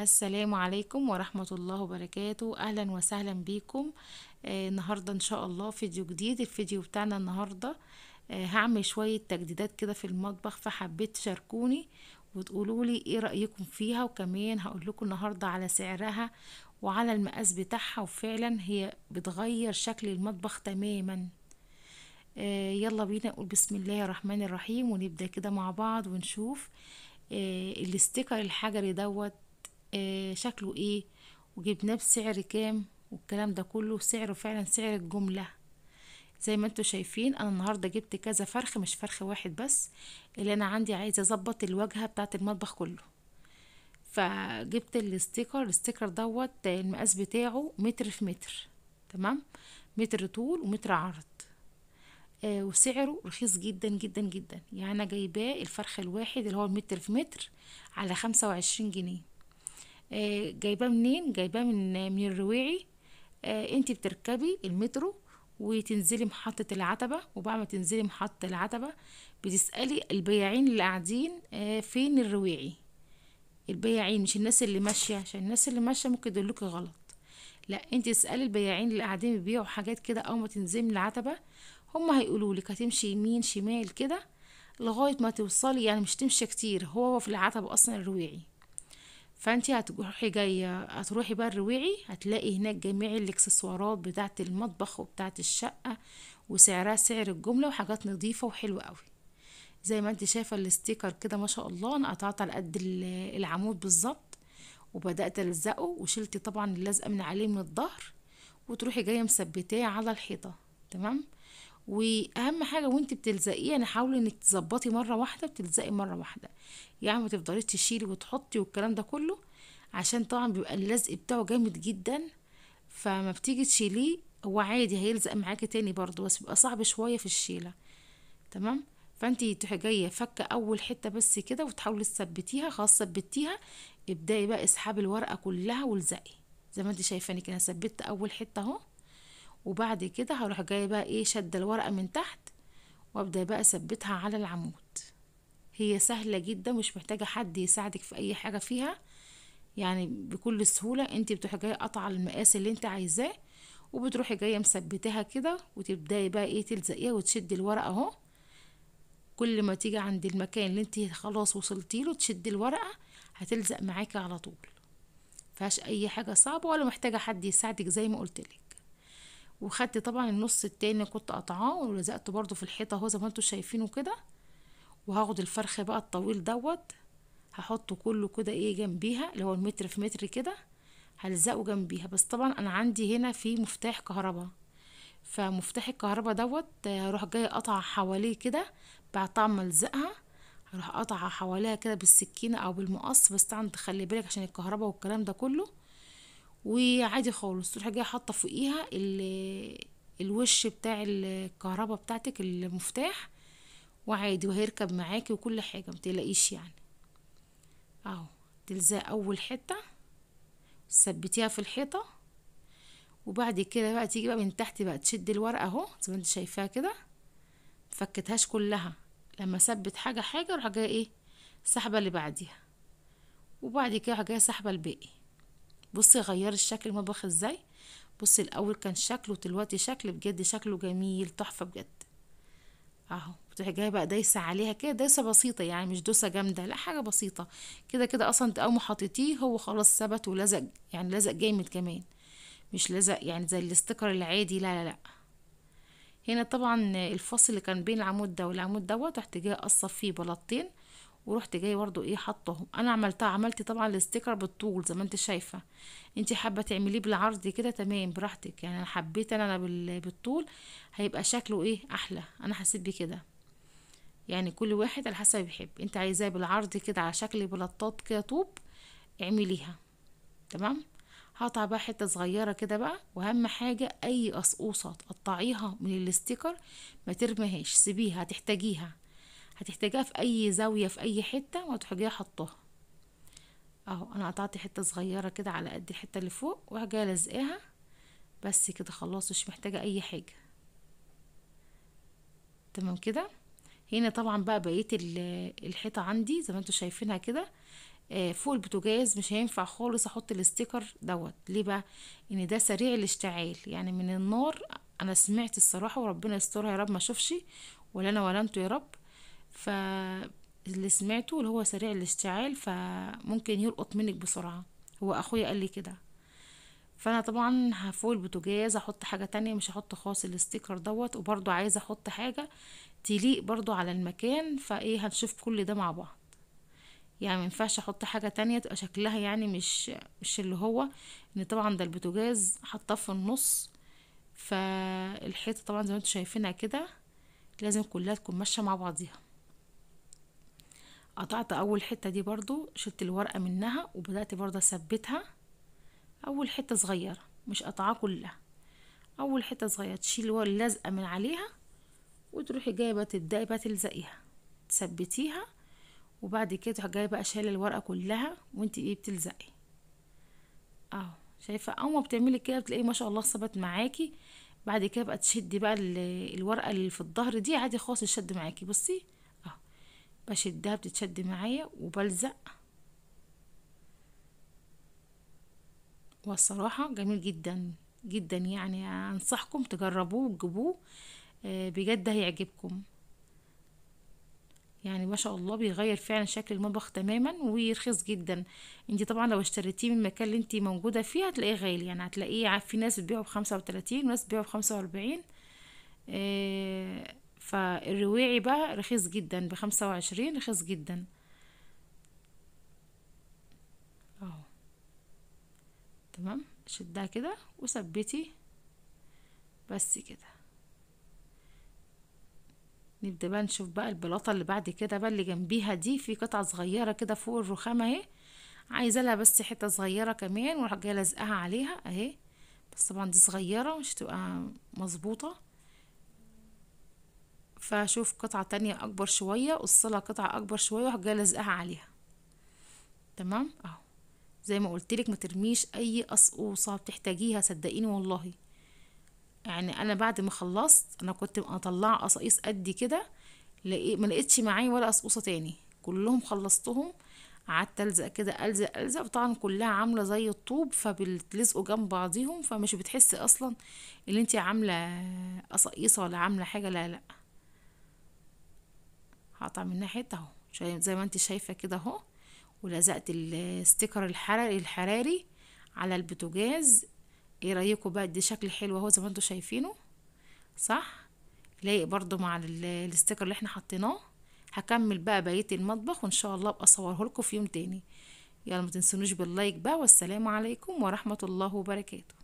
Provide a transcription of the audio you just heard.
السلام عليكم ورحمة الله وبركاته أهلا وسهلا بيكم آه، النهاردة إن شاء الله فيديو جديد الفيديو بتاعنا النهاردة آه، هعمل شوية تجديدات كده في المطبخ فحبيت تشاركوني وتقولوا لي ايه رأيكم فيها وكمان هقول لكم النهاردة على سعرها وعلى المقاس بتاعها وفعلا هي بتغير شكل المطبخ تماما آه، يلا بينا نقول بسم الله الرحمن الرحيم ونبدأ كده مع بعض ونشوف الاستيكر الحجري دوت آه شكله ايه وجبناه بسعر كام والكلام ده كله سعره فعلا سعر الجملة زي ما انتوا شايفين انا النهاردة جبت كذا فرخ مش فرخ واحد بس اللي انا عندي عايزة اظبط الواجهة بتاعت المطبخ كله فجبت الستيكر الستيكر دوت المقاس بتاعه متر في متر تمام متر طول ومتر عرض آه وسعره رخيص جدا جدا جدا يعني انا جايباه الفرخ الواحد اللي هو المتر في متر على خمسة وعشرين جنيه آه، جايباه منين جايباه من من الرويعي آه، انت بتركبي المترو وتنزلي محطة العتبة وبعد ما تنزلي محطة العتبة بتسألي البياعين اللي قاعدين آه، فين الرويعي البياعين مش الناس اللي ماشية عشان الناس اللي ماشية ممكن يدلوكي غلط لا انت اسألي البياعين اللي قاعدين بيبيعوا حاجات كده اول ما تنزلي من العتبة هما هيقولوا لك هتمشي يمين شمال كده لغاية ما توصلي يعني مش تمشي كتير هو في العتبة اصلا الرويعي فانت هتروحي جايه هتروحي بقى الرويعي هتلاقي هناك جميع الاكسسوارات بتاعه المطبخ وبتاعه الشقه وسعرها سعر الجمله وحاجات نظيفه وحلوه قوي زي ما انت شايفه الستيكر كده ما شاء الله انا قطعت على قد العمود بالظبط وبدات الزقه وشلت طبعا اللزقه من عليه من الظهر وتروحي جايه مثبتاه على الحيطه تمام واهم حاجه وانت بتلزقيه يعني حاولي انك تظبطي مره واحده وتلزقي مره واحده يعني ما تفضليش تشيلي وتحطي والكلام ده كله عشان طبعا بيبقى اللزق بتاعه جامد جدا فما بتيجي تشيليه هو عادي هيلزق معاكي تاني برضو بس بيبقى صعب شويه في الشيله تمام فانت تروحي جايه فكه اول حته بس كده وتحاولي تثبتيها خلاص ثبتيها ابداي بقى اسحبي الورقه كلها والزقي زي ما انت شايفاني كده ثبت اول حته اهو وبعد كده هروح جايه بقى ايه شد الورقه من تحت وابدا بقى اثبتها على العمود هي سهله جدا مش محتاجه حد يساعدك في اي حاجه فيها يعني بكل سهوله انت بتروحي جايه قطع المقاس اللي انت عايزاه وبتروحي جايه مثبتها كده وتبداي بقى ايه تلزقيها وتشدي الورقه اهو كل ما تيجي عند المكان اللي انت خلاص وصلتي له تشدي الورقه هتلزق معاكي على طول فهاش اي حاجه صعبه ولا محتاجه حد يساعدك زي ما قلتلك وخدت طبعا النص التاني كنت قطعاه ولزقته برضو في الحيطة اهو زي ما انتوا شايفينه كده وهاخد الفرخ بقى الطويل دوت هحطه كله كده ايه جنبيها اللي هو المتر في متر كده هلزقه جنبيها بس طبعا انا عندي هنا في مفتاح كهرباء فمفتاح الكهرباء دوت هروح جاي قطع حواليه كده بعد ما الزقها هروح قطع حواليها كده بالسكينة او بالمقص بس طبعا تخلي بالك عشان الكهرباء والكلام ده كله وعادي خالص تروح جايه حاطه فوقيها الوش بتاع الكهرباء بتاعتك المفتاح وعادي وهيركب معاكي وكل حاجه متقلقيش يعني اهو تلزق اول حته ثبتيها في الحيطه وبعد كده بقى تيجي بقى من تحت بقى تشد الورقه اهو زي ما انت شايفاها كده مفكتهاش كلها لما ثبت حاجه حاجه اروح جايه ايه سحبة اللي بعديها وبعد كده اروح جايه سحبه الباقي بصي غير الشكل المطبخ ازاي بصي الاول كان شكله دلوقتي شكل بجد شكله جميل تحفه بجد اهو بتروحي جايه بقى دايسه عليها كده دايسه بسيطه يعني مش دوسه جامده لا حاجه بسيطه كده كده اصلا انت اول ما حطيتيه هو خلاص ثبت ولزق يعني لزق جامد كمان مش لزق يعني زي الاستيكر العادي لا لا لا هنا طبعا الفاصل اللي كان بين العمود ده والعمود دوت رحت جايه اقصف فيه بلاطتين ورحت جاي برضو ايه حطهم انا عملتها عملت طبعا الاستيكر بالطول زي ما انت شايفه انت حابه تعمليه بالعرض كده تمام براحتك يعني انا حبيت انا بالطول هيبقى شكله ايه احلى انا حسيت بكده يعني كل واحد على حسب يحب انت عايزاه بالعرض كده على شكل بلطات كده طوب اعمليها تمام هقطع بقى حته صغيره كده بقى واهم حاجه اي قصقوصه تقطعيها من الاستيكر ما ترميهاش سيبيها هتحتاجيها هتحتاجيها في اي زاوية في اي حتة وهتحجيها حطها اهو انا قطعت حتة صغيرة كده على قد الحتة اللي فوق وهجي لازقاها بس كده خلاص مش محتاجة اي حاجة تمام كده هنا طبعا بقى بقيت الحيطة عندي زي ما انتوا شايفينها كده آه، فوق البتجاز مش هينفع خالص احط الاستيكر دوت ليه بقى ان ده سريع الاشتعال يعني من النار انا سمعت الصراحة وربنا يسترها يا رب ما شوفش ولا انا ولا انتوا يا رب فاللي سمعته اللي هو سريع الاشتعال فممكن يلقط منك بسرعة هو اخويا قال لي كده فانا طبعا هفوق البوتاجاز احط حاجة تانية مش هحط خاص الاستيكر دوت وبرضو عايزة احط حاجة تليق برضو على المكان فايه هنشوف كل ده مع بعض يعني مينفعش احط حاجة تانية تبقى شكلها يعني مش مش اللي هو ان طبعا ده البوتاجاز حطاه في النص فالحيطة طبعا زي ما انتوا شايفينها كده لازم كلها تكون ماشية مع بعضيها قطعت اول حتة دي برضو شلت الورقة منها وبدأت برضو اثبتها اول حتة صغيرة مش قطعها كلها اول حتة صغيرة تشيل اللزقة من عليها وتروحي جايبة تبدأي بقى تلزقيها تثبتيها وبعد كده تروحي جايه شايله الورقه كلها وانت ايه بتلزقي اهو شايفه اول ما بتعملي كده بتلاقيه ما شاء الله ثبت معاكي بعد كده بقى تشدي بقى الورقه اللي في الظهر دي عادي خالص تشد معاكي بصي بشدها بتتشد معايا وبلزق والصراحة جميل جدا جدا يعني انصحكم تجربوه وتجيبوه آه، بجد هيعجبكم يعني ما شاء الله بيغير فعلا شكل المطبخ تماما ويرخص جدا انت طبعا لو اشتريتيه من المكان اللي انت موجوده فيه هتلاقيه غالي يعني هتلاقيه في ناس بتبيعه بخمسة وتلاتين وناس بتبيعه بخمسة واربعين اه فالرويعي بقى رخيص جدا بخمسة وعشرين رخيص جدا اهو تمام شدها كده وثبتي بس كده نبدأ بقى نشوف بقى البلاطة اللي بعد كده بقى اللي جنبيها دي في قطعة صغيرة كده فوق الرخامة اهي عايزة لها بس حتة صغيرة كمان وراح جاية لازقها عليها اهي بس طبعا دي صغيرة مش تبقى مظبوطة فاشوف قطعة تانية اكبر شوية قصلها قطعة اكبر شوية واروح جاية لازقها عليها تمام اهو زي ما قلتلك ما ترميش اي قصقوصة بتحتاجيها صدقيني والله يعني انا بعد ما خلصت انا كنت اطلع قصاقيص قدي كده ما لقيتش معايا ولا قصقوصه تاني كلهم خلصتهم قعدت الزق كده الزق الزق طبعا كلها عامله زي الطوب فبتلزقوا جنب بعضيهم فمش بتحسي اصلا ان انت عامله قصاقيصه ولا عامله حاجه لا لا هقطع من ناحية اهو زي ما انت شايفة كده اهو ولزقت الستيكر الحراري الحراري على البوتاجاز ايه رايكم بقى دي شكل حلو اهو زي ما انتوا شايفينه صح لايق برضو مع الستيكر اللي احنا حطيناه هكمل بقى بقيه المطبخ وان شاء الله ابقى اصوره لكم في يوم تاني يلا ما تنسونوش باللايك بقى والسلام عليكم ورحمه الله وبركاته